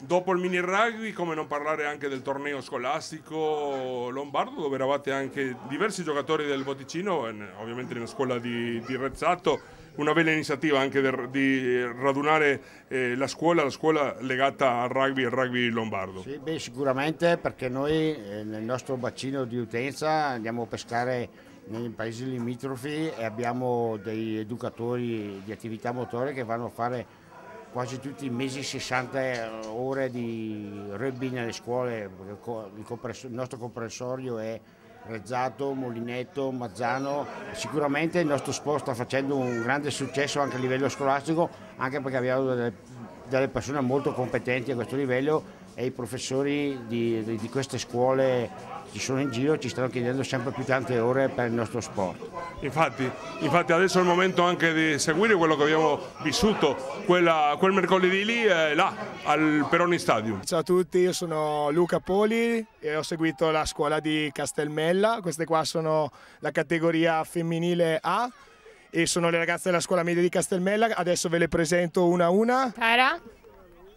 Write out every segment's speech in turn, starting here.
Dopo il mini rugby, come non parlare anche del torneo scolastico lombardo, dove eravate anche diversi giocatori del Botticino, eh, ovviamente nella scuola di, di Rezzato, una bella iniziativa anche de, di radunare eh, la scuola, la scuola legata al rugby e al rugby lombardo. Sì, beh, sicuramente perché noi eh, nel nostro bacino di utenza andiamo a pescare nei paesi limitrofi e abbiamo dei educatori di attività motore che vanno a fare quasi tutti i mesi 60 eh, ore di rugby nelle scuole, il nostro comprensorio è Rezzato, Molinetto, Mazzano, sicuramente il nostro sport sta facendo un grande successo anche a livello scolastico, anche perché abbiamo delle, delle persone molto competenti a questo livello e i professori di, di queste scuole ci sono in giro ci stanno chiedendo sempre più tante ore per il nostro sport. Infatti, infatti adesso è il momento anche di seguire quello che abbiamo vissuto quella, quel mercoledì lì, eh, là, al Peroni Stadium. Ciao a tutti, io sono Luca Poli e ho seguito la scuola di Castelmella, queste qua sono la categoria femminile A e sono le ragazze della scuola media di Castelmella, adesso ve le presento una a una. Cara.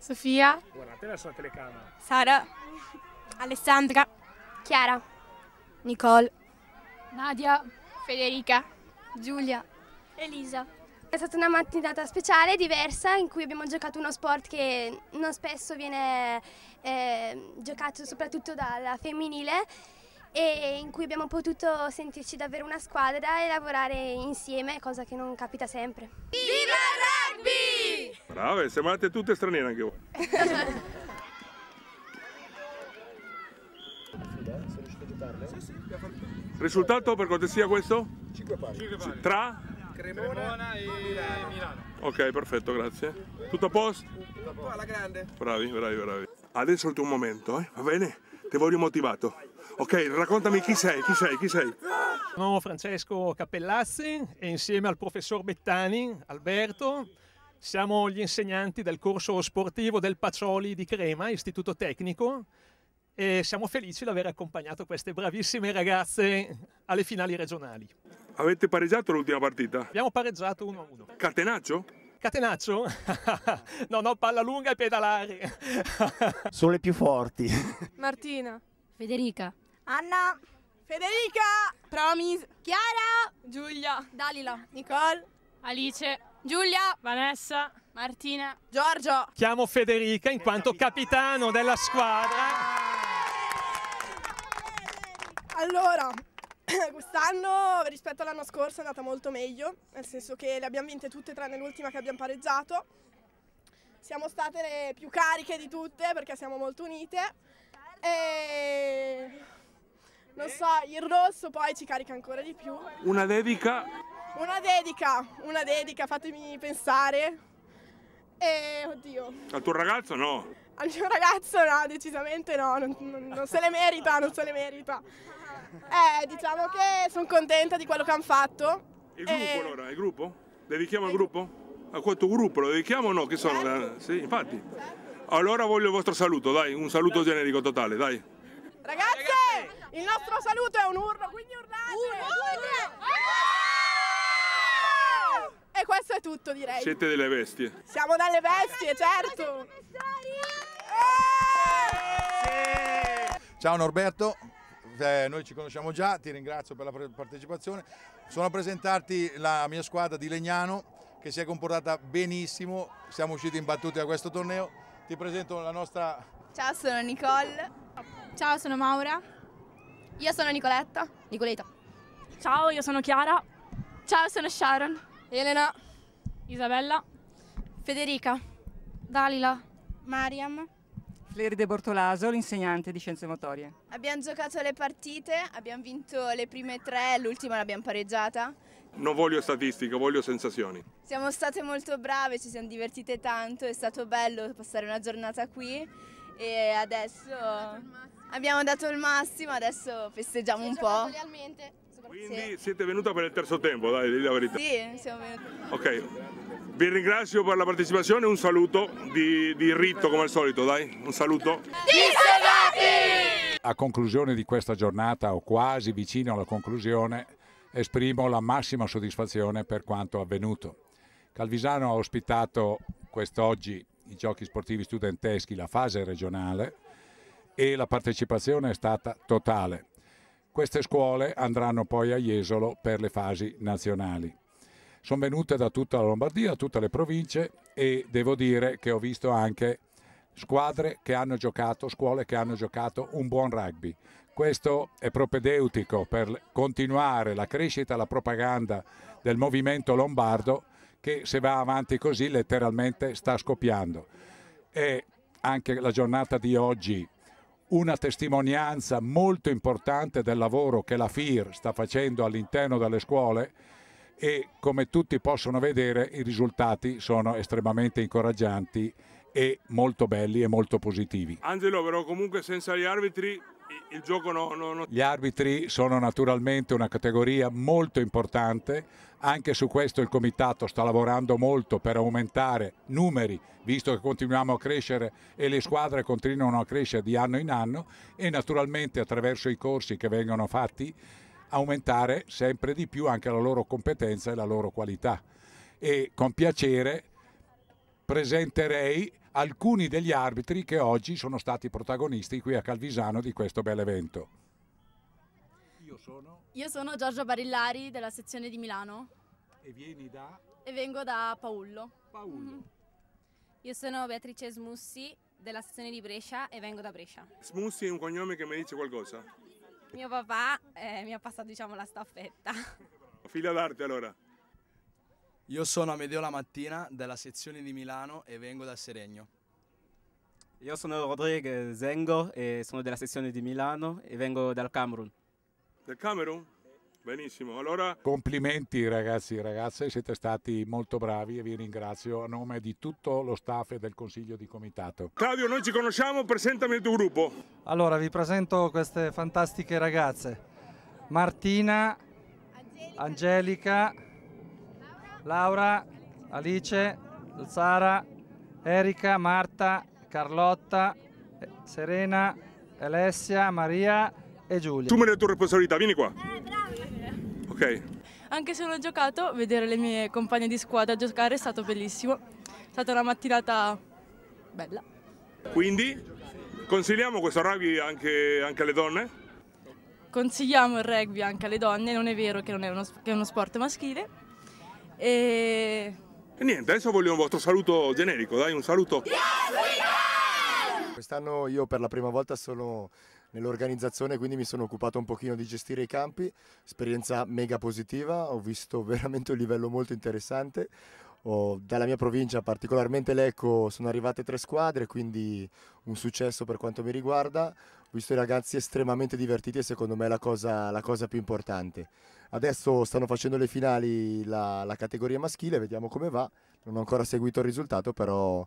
Sofia. Guardate verso la telecamera. Sara. Alessandra. Chiara. Nicole. Nadia. Federica. Giulia. Elisa. È stata una mattinata speciale, diversa, in cui abbiamo giocato uno sport che non spesso viene eh, giocato soprattutto dalla femminile e in cui abbiamo potuto sentirci davvero una squadra e lavorare insieme, cosa che non capita sempre. Viva il rugby! Brave, sembrate tutte straniere anche voi. Risultato per cortesia questo? 5 pari. Tra? Cremona e Milano. Ok, perfetto, grazie. Tutto a posto? Tutto a posto. Alla grande. Bravi, bravi, bravi. Adesso è il tuo momento, eh? va bene? Ti voglio motivato. Ok, raccontami chi sei, chi sei, chi sei. Sono Francesco Cappellazzi e insieme al professor Bettani, Alberto, siamo gli insegnanti del corso sportivo del Pacioli di Crema, istituto tecnico, e siamo felici di aver accompagnato queste bravissime ragazze alle finali regionali. Avete pareggiato l'ultima partita? Abbiamo pareggiato 1-1. Catenaccio? Catenaccio? no, no, palla lunga e pedalare. Sono le più forti. Martina. Federica. Anna. Federica. Promis. Chiara. Giulia. Dalila. Nicole. Alice. Giulia, Vanessa, Martina, Giorgio. Chiamo Federica in quanto capitano della squadra. Allora, quest'anno rispetto all'anno scorso è andata molto meglio, nel senso che le abbiamo vinte tutte tranne l'ultima che abbiamo pareggiato. Siamo state le più cariche di tutte perché siamo molto unite. E non so, il rosso poi ci carica ancora di più. Una dedica una dedica, una dedica, fatemi pensare. E oddio. Al tuo ragazzo no? Al mio ragazzo no, decisamente no, non, non se le merita, non se le merita. Eh, diciamo che sono contenta di quello che hanno fatto. Il gruppo e... Eh, allora, il gruppo? Dedichiamo al gruppo? A questo gruppo lo dedichiamo o no? Che sono? Certo. Eh, sì, infatti. Certo. Allora voglio il vostro saluto, dai, un saluto generico totale, dai. Ragazze, il nostro saluto è un urlo, quindi urlate! tutto direi. Siete delle bestie. Siamo delle bestie, certo. Ciao Norberto, eh, noi ci conosciamo già, ti ringrazio per la partecipazione. Sono a presentarti la mia squadra di Legnano che si è comportata benissimo, siamo usciti imbattuti da questo torneo. Ti presento la nostra... Ciao, sono Nicole. Ciao, sono Maura. Io sono Nicoletta. Nicoletta. Ciao, io sono Chiara. Ciao, sono Sharon. Elena. Isabella. Federica. Dalila. Mariam. Fleride Bortolaso, l'insegnante di scienze motorie. Abbiamo giocato le partite, abbiamo vinto le prime tre, l'ultima l'abbiamo pareggiata. Non voglio statistiche, voglio sensazioni. Siamo state molto brave, ci siamo divertite tanto, è stato bello passare una giornata qui e adesso abbiamo dato il massimo, adesso festeggiamo un po'. Quindi siete venuta per il terzo tempo, dai, di la verità. Sì, siamo venuti. Ok, vi ringrazio per la partecipazione un saluto di, di, rito come al solito, dai, un saluto. Dissennati! A conclusione di questa giornata o quasi vicino alla conclusione esprimo la massima soddisfazione per quanto avvenuto. Calvisano ha ospitato quest'oggi i giochi sportivi studenteschi, la fase regionale e la partecipazione è stata totale. Queste scuole andranno poi a Jesolo per le fasi nazionali sono venute da tutta la Lombardia, tutte le province e devo dire che ho visto anche squadre che hanno giocato, scuole che hanno giocato un buon rugby. Questo è propedeutico per continuare la crescita, la propaganda del movimento lombardo che se va avanti così letteralmente sta scoppiando. E anche la giornata di oggi una testimonianza molto importante del lavoro che la FIR sta facendo all'interno delle scuole e come tutti possono vedere i risultati sono estremamente incoraggianti e molto belli e molto positivi. Angelo, però comunque senza gli arbitri il gioco no, no, no. Gli arbitri sono naturalmente una categoria molto importante, anche su questo il comitato sta lavorando molto per aumentare numeri, visto che continuiamo a crescere e le squadre continuano a crescere di anno in anno e naturalmente attraverso i corsi che vengono fatti aumentare sempre di più anche la loro competenza e la loro qualità. E con piacere presenterei alcuni degli arbitri che oggi sono stati protagonisti qui a Calvisano di questo bel evento. Io sono? Io sono Giorgio Barillari della sezione di Milano. E vieni da? E vengo da Paullo. Paullo. Mm -hmm. Io sono Beatrice Smussi della sezione di Brescia e vengo da Brescia. Smussi è un cognome che mi dice qualcosa? mio papà eh, mi ha passato diciamo, la staffetta. Figlio d'arte allora. Io sono Amedeo La Mattina della sezione di Milano e vengo da Seregno. Io sono Rodrigue Zengo e sono della sezione di Milano e vengo dal Camerun. Del Camerun? Benissimo, allora... Complimenti ragazzi e ragazze, siete stati molto bravi e vi ringrazio a nome di tutto lo staff e del Consiglio di Comitato. Claudio, noi ci conosciamo, presentami il tuo gruppo. Allora, vi presento queste fantastiche ragazze. Martina, Angelica, Angelica Laura, Laura, Alice, Sara, Erika, Marta, Carlotta, Serena, Alessia, Maria e Giulia. Tu me le tue responsabilità, vieni qua ok. Anche se non ho giocato, vedere le mie compagne di squadra giocare è stato bellissimo. È stata una mattinata bella. Quindi consigliamo questo rugby anche, anche alle donne? Consigliamo il rugby anche alle donne, non è vero che, non è, uno, che è uno sport maschile. E... e... niente, adesso voglio un vostro saluto generico, dai un saluto. Yes, Quest'anno io per la prima volta sono nell'organizzazione, quindi mi sono occupato un pochino di gestire i campi, esperienza mega positiva, ho visto veramente un livello molto interessante. Oh, dalla mia provincia, particolarmente Lecco, sono arrivate tre squadre, quindi un successo per quanto mi riguarda. Ho visto i ragazzi estremamente divertiti e secondo me è la cosa, la cosa più importante. Adesso stanno facendo le finali la, la categoria maschile, vediamo come va. Non ho ancora seguito il risultato, però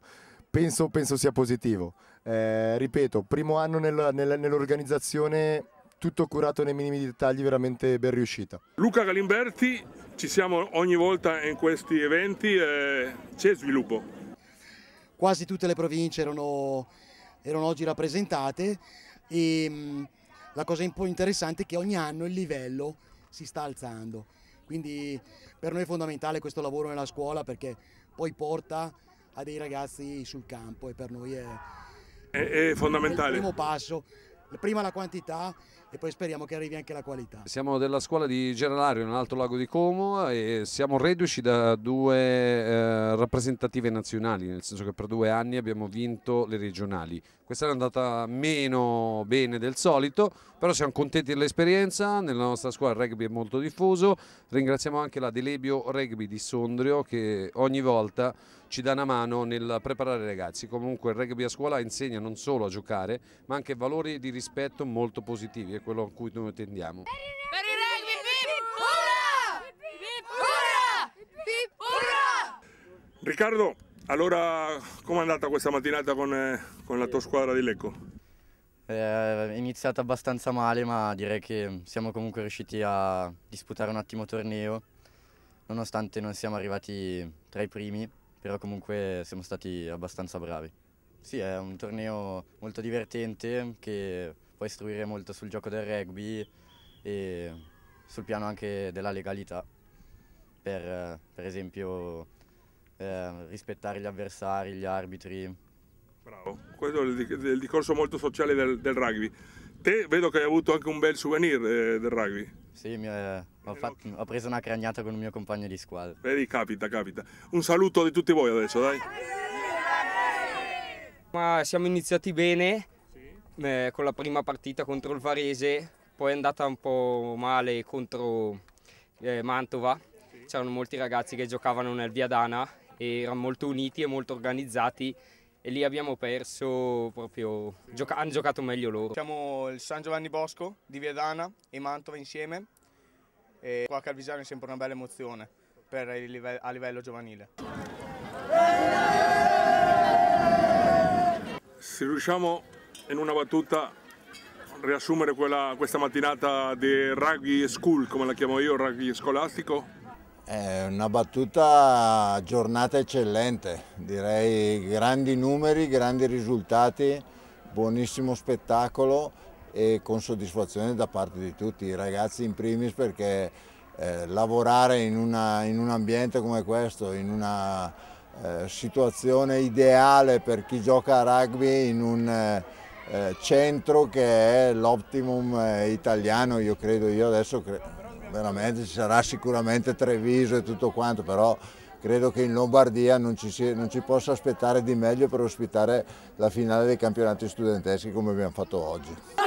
penso, penso sia positivo. Eh, ripeto, primo anno nel, nel, nell'organizzazione, tutto curato nei minimi dettagli, veramente ben riuscita. Luca Galimberti, ci siamo ogni volta in questi eventi, eh, c'è sviluppo. Quasi tutte le province erano, erano oggi rappresentate e ehm, mh, la cosa un po' interessante è che ogni anno il livello si sta alzando. Quindi per noi è fondamentale questo lavoro nella scuola perché poi porta a dei ragazzi sul campo e per noi è, è, è fondamentale. È il primo passo, prima la quantità e poi speriamo che arrivi anche la qualità. Siamo della scuola di Geralario nell'Alto Lago di Como e siamo reduci da due eh, rappresentative nazionali, nel senso che per due anni abbiamo vinto le regionali. Questa è andata meno bene del solito, però siamo contenti dell'esperienza, nella nostra scuola il rugby è molto diffuso, ringraziamo anche la Delebio Rugby di Sondrio che ogni volta ci dà una mano nel preparare i ragazzi. Comunque il rugby a scuola insegna non solo a giocare, ma anche valori di rispetto molto positivi quello a cui noi tendiamo. Per Riccardo, allora com'è andata questa mattinata con, eh, con, la tua squadra di Lecco? Eh, è iniziata abbastanza male ma direi che siamo comunque riusciti a disputare un attimo torneo nonostante non siamo arrivati tra i primi però comunque siamo stati abbastanza bravi. Sì, è un torneo molto divertente che può istruire molto sul gioco del rugby e sul piano anche della legalità, per, per esempio eh, rispettare gli avversari, gli arbitri. Bravo, questo è il, discorso molto sociale del, del, rugby. Te vedo che hai avuto anche un bel souvenir eh, del rugby. Sì, mi, eh, ho, fatto, ho, preso una cragnata con un mio compagno di squadra. Vedi, capita, capita. Un saluto di tutti voi adesso, dai. Ma siamo iniziati bene, eh, con la prima partita contro il Varese, poi è andata un po' male contro eh, Mantova, c'erano molti ragazzi che giocavano nel Viadana e erano molto uniti e molto organizzati e lì abbiamo perso proprio, gioca hanno giocato meglio loro. Siamo il San Giovanni Bosco di Viadana e Mantova insieme e qua a Calvisano è sempre una bella emozione per il livello, a livello giovanile. Se riusciamo in una battuta riassumere quella, questa mattinata di rugby school, come la chiamo io, rugby scolastico? È una battuta giornata eccellente, direi grandi numeri, grandi risultati, buonissimo spettacolo e con soddisfazione da parte di tutti, i ragazzi in primis perché eh, lavorare in, una, in, un ambiente come questo, in una eh, situazione ideale per chi gioca a rugby, in un... Eh, eh, centro che è l'optimum eh, italiano, io credo io adesso cre veramente ci sarà sicuramente Treviso e tutto quanto, però credo che in Lombardia non ci, si, non ci possa aspettare di meglio per ospitare la finale dei campionati studenteschi come abbiamo fatto oggi.